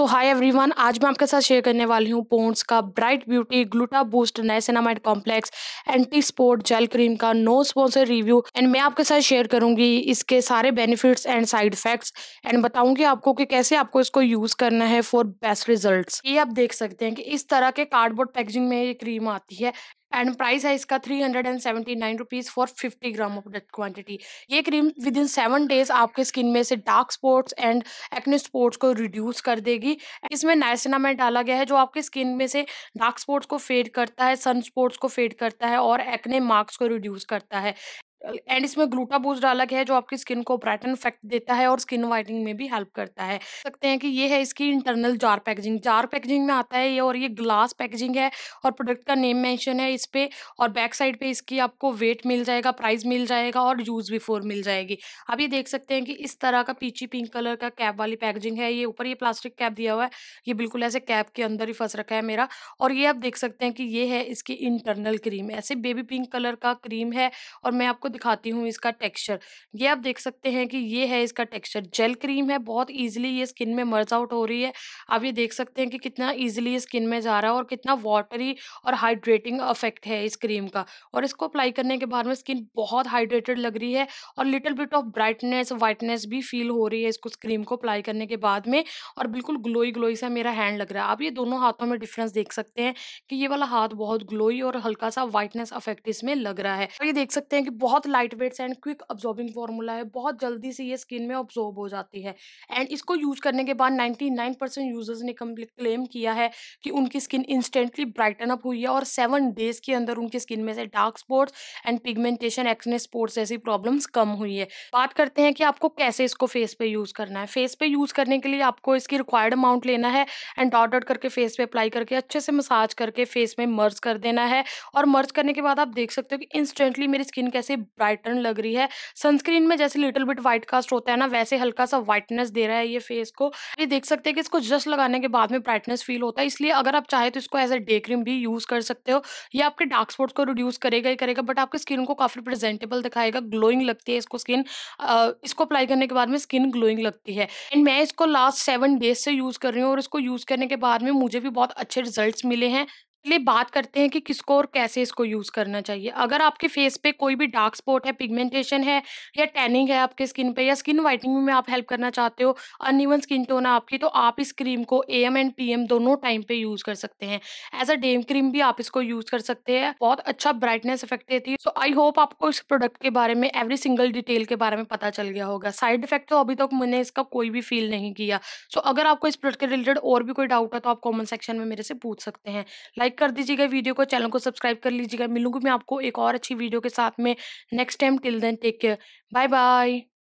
सो hi everyone आज मैं आपके साथ शेयर करने वाली हूँ पोन्स का bright beauty gluta boost niacinamide complex anti spot gel cream का नो स्पॉन्सर रिव्यू एंड मैं आपके साथ शेयर करूंगी इसके सारे benefits and side effects and बताऊंगी आपको कि कैसे आपको इसको यूज करना है फॉर बेस्ट रिजल्ट ये आप देख सकते हैं कि इस तरह के कार्डबोर्ड पैकेजिंग में ये क्रीम आती है एंड प्राइस है इसका three hundred and seventy nine rupees for fifty gram of that quantity ये cream within seven days आपके स्किन में से dark spots and acne spots को रिड्यूस कर देगी इसमें नाइसिनामेट डाला गया है जो आपके स्किन में से डार्क स्पॉट्स को फेड करता है सन स्पॉट्स को फेड करता है और एक्ने मार्क्स को रिड्यूस करता है एंड इसमें ग्लूटाबूज डाला गया है जो आपकी स्किन को ब्राइटन इफेक्ट देता है और स्किन वाइटनिंग में भी हेल्प करता है सकते हैं कि ये है इसकी internal jar packaging jar packaging में आता है ये और ये ग्लास पैकेजिंग है और प्रोडक्ट का नेम मेंशन है इस पर और बैक साइड पे इसकी आपको वेट मिल जाएगा प्राइस मिल जाएगा और यूज़ बिफोर मिल जाएगी आप ये देख सकते हैं कि इस तरह का पीची पिंक कलर का कैप वाली पैकेजिंग है ये ऊपर ये प्लास्टिक कैप दिया हुआ है ये बिल्कुल ऐसे कैप के अंदर ही फंस रखा है मेरा और ये आप देख सकते हैं कि ये है इसकी इंटरनल क्रीम ऐसे बेबी पिंक कलर का क्रीम है और मैं आपको दिखाती हूँ इसका टेक्सचर ये आप देख सकते हैं कि ये है इसका टेक्सचर जेल क्रीम है बहुत इजीली ये स्किन में मर्ज आउट हो रही है आप ये देख सकते हैं कि कितना ईजिली ये स्किन में जा रहा है और कितना वाटरी और हाइड्रेटिंग अफेक्ट है इस क्रीम का और इसको अप्लाई करने के बाद में स्किन बहुत हाइड्रेटेड लग रही है और little bit of brightness whiteness भी फील हो रही है इसको क्रीम को अप्लाई करने के बाद में और बिल्कुल ग्लोई ग्लोई सा मेरा हैंड लग रहा है आप ये दोनों हाथों में डिफरेंस देख सकते हैं कि ये वाला हाथ बहुत ग्लोई और हल्का सा वाइटनेस अफेक्ट इसमें लग रहा है और ये देख सकते हैं कि बहुत बहुत light weights and quick absorbing formula है बहुत जल्दी से ये स्किन में ऑब्जॉर्ब हो जाती है एंड इसको यूज़ करने के बाद 99 परसेंट यूज़र्स ने क्लेम किया है कि उनकी स्किन इंस्टेंटली ब्राइटन अप हुई है और सेवन डेज़ के अंदर उनकी स्किन में से dark spots and pigmentation acne spots जैसी प्रॉब्लम्स कम हुई है बात करते हैं कि आपको कैसे इसको फेस पे यूज़ करना है फेस पे यूज़ करने के लिए आपको इसकी रिक्वायर्ड अमाउंट लेना है एंड डॉट डॉट करके फेस पे अप्लाई करके अच्छे से मसाज करके फेस में मर्ज कर देना है और मर्ज करने के बाद आप देख सकते हो कि इंस्टेंटली मेरी स्किन कैसे ब्राइटन लग रही है सनस्क्रीन में जैसे लिटिल बिट व्हाइट कास्ट होता है ना वैसे हल्का सा व्हाइटनेस दे रहा है ये फेस को ये देख सकते हैं कि इसको जस्ट लगाने के बाद में ब्राइटनेस फील होता है इसलिए अगर आप चाहे तो इसको एज अ डे क्रीम भी यूज़ कर सकते हो ये आपके डार्क स्पॉट्स को रिड्यूस करेगा ही करेगा बट आपके स्किन को काफ़ी प्रेजेंटेबल दिखाएगा ग्लोइंग लगती है इसको स्किन इसको अप्लाई करने के बाद में स्किन ग्लोइंग लगती है एंड मैं इसको लास्ट सेवन डेज से यूज़ कर रही हूँ और इसको यूज़ करने के बाद में मुझे भी बहुत अच्छे रिजल्ट मिले हैं लिए बात करते हैं कि किसको और कैसे इसको यूज़ करना चाहिए। अगर आपके फेस पे कोई भी डार्क स्पॉट है, पिगमेंटेशन है या टैनिंग है आपके स्किन पे या स्किन वाइटनिंग में आप हेल्प करना चाहते हो, अनइवन स्किन टोन है आपकी, तो आप इस क्रीम को A M and P M दोनों टाइम पे यूज़ कर सकते हैं। एज़ अ डेम क्रीम भी आप इसको यूज़ कर सकते हैं। बहुत अच्छा ब्राइटनेस इफ़ेक्ट देती है। सो आई होप आपको इस प्रोडक्ट के बारे में एवरी सिंगल डिटेल के बारे में पता चल गया होगा। साइड इफ़ेक्ट तो अभी तक मैंने इसका कोई भी फ़ील नहीं किया। सो अगर आपको इस प्रोडक्ट के रिलेटेड और भी कोई डाउट है तो आप कॉमेंट सेक्शन में मेरे से पूछ सकते हैं। लाइक लाइक कर दीजिएगा वीडियो को चैनल को सब्सक्राइब कर लीजिएगा मिलूंगी मैं आपको एक और अच्छी वीडियो के साथ में next time till then take care bye bye